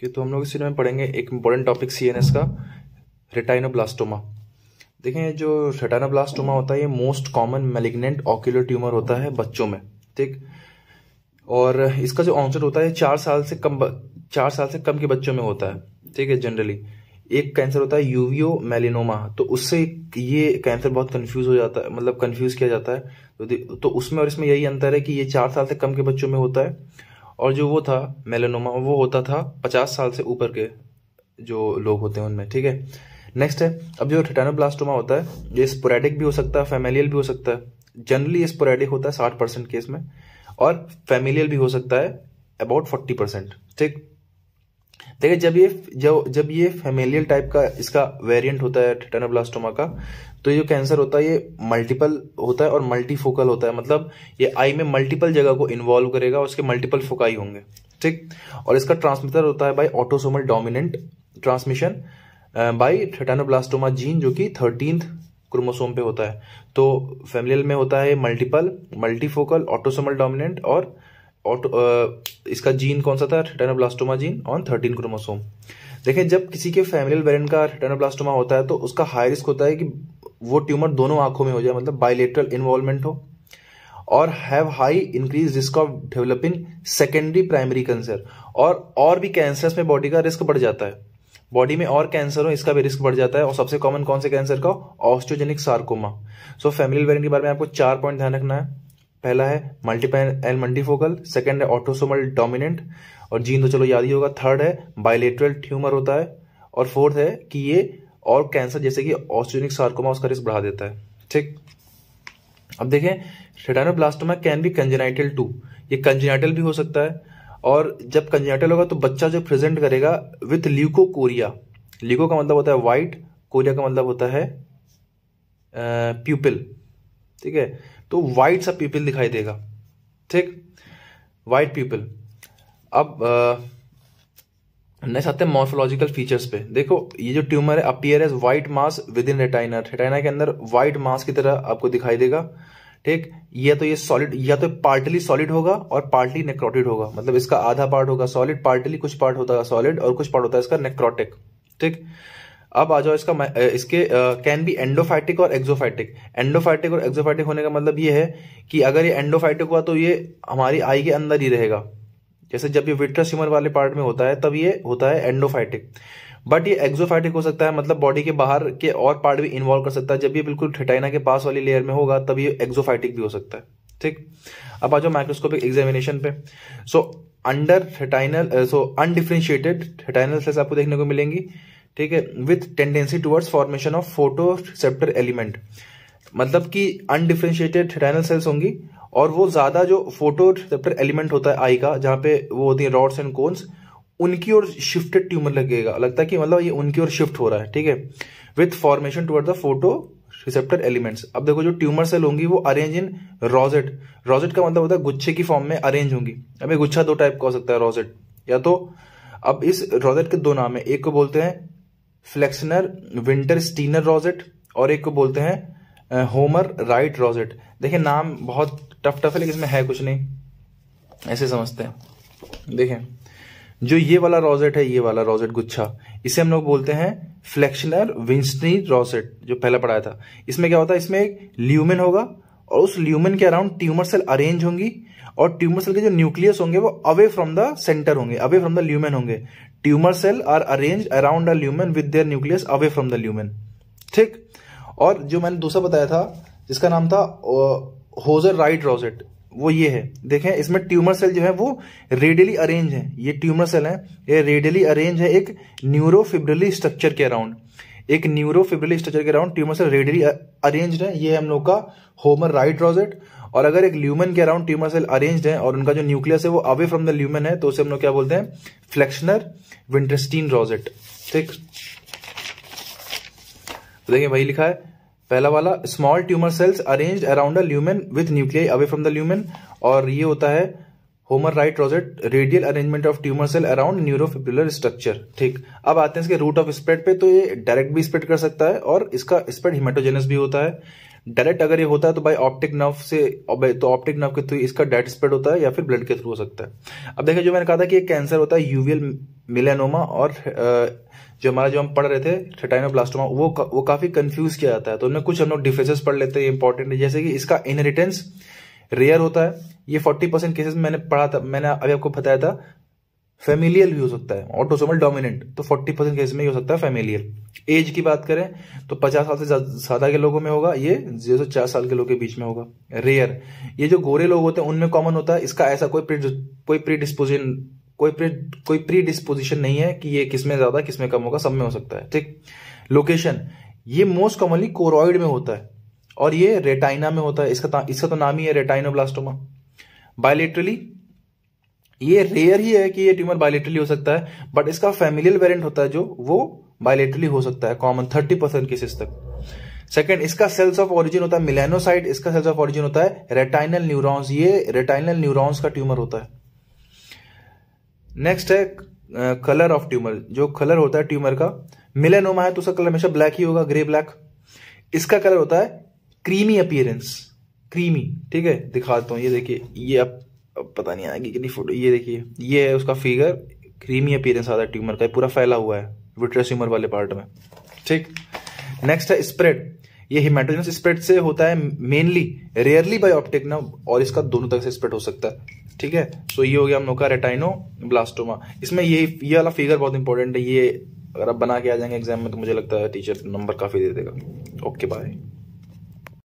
okay तो हम लोग इस वीडियो में पढ़ेंगे एक इम्पोर्टेंट टॉपिक सी का रेटाइनोब्लास्टोमा देखें जो रेटाइनोब्लास्टोमा होता है ये most common malignant ocular tumour होता है बच्चों में ठीक और इसका जो ऑनसेट होता है चार साल से कम चार साल से कम के बच्चों में होता है ठीक है जनरली एक कैंसर होता है यूवीओ मेलिनोमा तो उससे ये कैंसर बहुत कंफ्यूज हो जाता है मतलब कंफ्यूज किया जाता है तो, तो उसमें और इसमें यही अंतर है कि ये चार साल से कम के बच्चों में होता है और जो वो था मेलेनोमा वो होता था पचास साल से ऊपर के जो लोग होते हैं उनमें ठीक है नेक्स्ट है अब जो रिटानोब्लास्टोमा होता है ये स्पोरेटिक भी हो सकता है फेमेलियल भी हो सकता है जनरली स्पोरेटिक होता है साठ परसेंट केस में और फेमिलियल भी हो सकता है अबाउट फोर्टी परसेंट ठीक देखिए जब ये जब जब ये फेमेलियल टाइप का इसका वेरिएंट होता है टेटेनोब्लास्टोमा का तो ये कैंसर होता है ये मल्टीपल होता है और मल्टीफोकल होता है मतलब ये आई में मल्टीपल जगह को इन्वॉल्व करेगा उसके मल्टीपल फोकाई होंगे ठीक और इसका ट्रांसमिटर होता है by autosomal dominant transmission by retinoblastoma gene जो कि थर्टींथ क्रोमोसोम पे होता है तो फैमिलियल में होता है मल्टीपल मल्टीफोकल ऑटोसोमल डोमिनेंट और ऑटो इसका जीन कौन सा था retinoblastoma gene on thirteen chromosome देखें जब किसी के फैमिलियल वेरियंट का रेटानोब्लास्टोमा होता है तो उसका हाई रिस्क होता है कि वो ट्यूमर दोनों आंखों में हो जाए मतलब बायोलेट्रल इन्वॉल्वमेंट हो और have high increase risk of developing secondary primary cancer और और भी कैंसर में बॉडी का रिस्क बढ़ जाता है बॉडी में और कैंसर हो इसका भी रिस्क बढ़ जाता है और सबसे कॉमन कौन से कैंसर का ऑस्टोजेनिक सार्कोमा सो फैमिली वेरेंट के बारे में आपको चार पॉइंट ध्यान रखना है पहला है मल्टीपैन एल मल्टीफोकल सेकंड है ऑटोसोमल डोमिनेंट और जीन तो चलो याद ही होगा थर्ड है बायोलेट्रल ट्यूमर होता है और फोर्थ है कि ये और कैंसर जैसे कि ऑस्टोनिक सार्कोमा उसका रिस्क बढ़ा देता है ठीक अब देखें retinoblastoma can be congenital too ये कंजेनाइटल भी हो सकता है और जब कंजेनाइटल होगा तो बच्चा जो प्रेजेंट करेगा विथ ल्यूको कोरिया ल्यूको का मतलब होता है वाइट कोरिया का मतलब होता है प्यूपिल ठीक है तो वाइट सा पीपल दिखाई देगा ठीक वाइट पीपल अब नेक्स्ट आते हैं मॉर्फोलॉजिकल फीचर्स पे देखो ये जो ट्यूमर है appear as white mass within retina retina के अंदर वाइट मास की तरह आपको दिखाई देगा ठीक या तो ये सॉलिड या तो पार्टली सॉलिड होगा और पार्टली नेक्रोटिड होगा मतलब इसका आधा पार्ट होगा सॉलिड पार्टली कुछ पार्ट होता है सॉलिड और कुछ पार्ट होता है इसका नेक्रोटिक ठीक अब आ जाओ इसका इसके कैन बी एंडोफाइटिक और एक्सोफाइटिक एंडोफाइटिक और एक्सोफाइटिक होने का मतलब ये है कि अगर ये एंडोफाइटिक हुआ तो ये हमारी आई के अंदर ही रहेगा जैसे जब ये विट्रस ह्यूमर वाले पार्ट में होता है तब ये होता है एंडोफाइटिक बट ये एक्सोफाइटिक हो सकता है मतलब बॉडी के बाहर के और पार्ट भी इन्वॉल्व कर सकता है जब ये बिल्कुल ठिटाइना के पास वाली लेयर में होगा तब ये एक्जोफाइटिक भी हो सकता है ठीक अब आ जाओ माइक्रोस्कोपिक एग्जामिनेशन पे so under retinal so undifferentiated retinal cells आपको देखने को मिलेंगी ठीक है with tendency towards formation of photoreceptor element मतलब कि अनडिफ्रेंशिएटेड रैनल सेल्स होंगी और वो ज़्यादा जो फोटो रिसेप्टर एलिमेंट होता है आई का जहां पे वो होती है रॉड्स एंड कोन्स उनकी ओर शिफ्टेड ट्यूमर लगेगा लगता है कि मतलब ये उनकी ओर शिफ्ट हो रहा है ठीक है with formation toward the photoreceptor elements अब देखो जो ट्यूमर सेल होंगी वो अरेंज इन रॉजेट रॉजेट का मतलब होता है गुच्छे की फॉर्म में अरेंज होंगी अब ये गुच्छा दो टाइप का हो सकता है रॉजेट या तो अब इस रॉजेट के दो नाम है एक को बोलते हैं फ्लेक्सनर विंटर स्टीनर रॉजेट और एक को बोलते हैं होमर राइट रॉजेट देखिए नाम बहुत टफ टफ है लेकिन इसमें है कुछ नहीं ऐसे समझते हैं देखें जो ये वाला रॉजेट है ये वाला रॉजेट गुच्छा इसे हम लोग बोलते हैं फ्लेक्शनर विंस्टनी रॉसेट जो पहला पढ़ाया था इसमें क्या होता है इसमें एक ल्यूमेन होगा और उस ल्यूमेन के अराउंड ट्यूमर सेल अरेंज होंगी और ट्यूमर सेल के जो न्यूक्लियस होंगे वो अवे फ्रॉम द सेंटर होंगे अवे फ्रॉम द ल्यूमेन होंगे tumour cell are arrange around lumen with their nucleus away from the lumen ठीक और जो मैंने दूसरा बताया था जिसका नाम था होजर राइट रोजेट वो ये है देखें इसमें ट्यूमर सेल जो है वो रेडियली अरेंज है ये ट्यूमर सेल है ये रेडियली अरेंज है एक न्यूरोफिब्रली स्ट्रक्चर के अराउंड एक न्यूरोफिब्रिल स्ट्रक्चर के अराउंड ट्यूमर से रेडियली अरेंज है ये हम लोग का होमर राइट रोजेट और अगर एक ल्यूमन के अराउंड ट्यूमर सेल अरेंज है और उनका जो न्यूक्लियस है वो अवे फ्रॉम द ल्यूमन है तो उसे हम लोग क्या बोलते हैं फ्लेक्शनर विंटरस्टीन रोजेट ठीक तो देखिए वही लिखा है पहला वाला small tumour cells arranged around a lumen with nuclei away from the lumen और ये होता है Homer Wright rosette radial arrangement of tumour cell around neurofibrillar structure ठीक अब आते हैं इसके रूट ऑफ स्प्रेड पे तो ये डायरेक्ट भी स्प्रेड कर सकता है और इसका स्प्रेड हिमाटोजेनस भी होता है डायरेक्ट अगर ये होता है तो बाई ऑप्टिक नर्व से तो ऑप्टिक नर्व के थ्रू इसका डायरेक्ट स्प्रेड होता है या फिर ब्लड के थ्रू हो सकता है अब देखिए जो मैंने कहा था कि एक कैंसर होता है यूवियल मिलेनोमा और जो हमारा जो हम पढ़ रहे थे रेटाइनोब्लास्टोमा वो वो काफी कंफ्यूज किया जाता है तो उनमें कुछ हम लोग डिफ्रेंसेस पढ़ लेते हैं इंपॉर्टेंट जैसे कि इसका इनहेरिटेंस रेयर होता है ये फोर्टी परसेंट केसेस मैंने पढ़ा था मैंने अभी आपको बताया था फेमिलियल भी हो सकता है ऑटोसोमल डोमिनेंट तो फोर्टी परसेंट केस में हो सकता है फेमिलियल एज की बात करें तो पचास साल से ज्यादा के लोगों में होगा ये जीरो से चार साल के लोगों के बीच में होगा रेयर ये जो गोरे लोग होते हैं उनमें कॉमन होता है इसका ऐसा कोई प्री कोई प्री डिस्पोजिशन कोई प्री कोई प्री डिस्पोजिशन नहीं है कि ये किसमें ज्यादा किसमें कम होगा सब में हो सकता है ठीक लोकेशन ये मोस्ट कॉमनली कोरोइड में होता है और ये रेटाइना में होता है इसका इसका तो नाम ही है रेटाइनोब्लास्टोमा बायोलिट्रली ये रेयर ही है कि ये ट्यूमर बायोलिट्रली हो सकता है बट इसका फैमिलियल वेरियंट होता है जो वो बायोलिट्रली हो सकता है कॉमन थर्टी परसेंट केसेस तक सेकेंड इसका सेल्स ऑफ ऑरिजिन होता है मिलेनोसाइड इसका सेल्स ऑफ ऑरिजिन होता है रेटाइनल न्यूरॉन्स ये रेटाइनल न्यूरॉन्स का ट्यूमर होता है नेक्स्ट है कलर ऑफ ट्यूमर जो कलर होता है ट्यूमर का मिलेनोमा है तो उसका कलर हमेशा ब्लैक ही होगा ग्रे ब्लैक इसका कलर होता है क्रीमी अपियरेंस क्रीमी ठीक है दिखाता हूँ ये देखिए ये अब पता नहीं आएगी कितनी फोटो ये देखिए ये है उसका फिगर क्रीमी अपीयरेंस आता है ट्यूमर का पूरा फैला हुआ है विट्रस ट्यूमर वाले पार्ट में ठीक नेक्स्ट है स्प्रेड ये हिमाटोजनस स्प्रेड से होता है मेनली रेयरली बाई ऑप्टिक ना और इसका दोनों तरह से स्प्रेड हो सकता है ठीक है सो ये हो गया हम लोग का रेटाइनो ब्लास्टोमा इसमें ये ये वाला फिगर बहुत इंपॉर्टेंट है ये अगर आप बना के आ जाएंगे एग्जाम में तो मुझे लगता है टीचर नंबर काफी दे देगा ओके बाय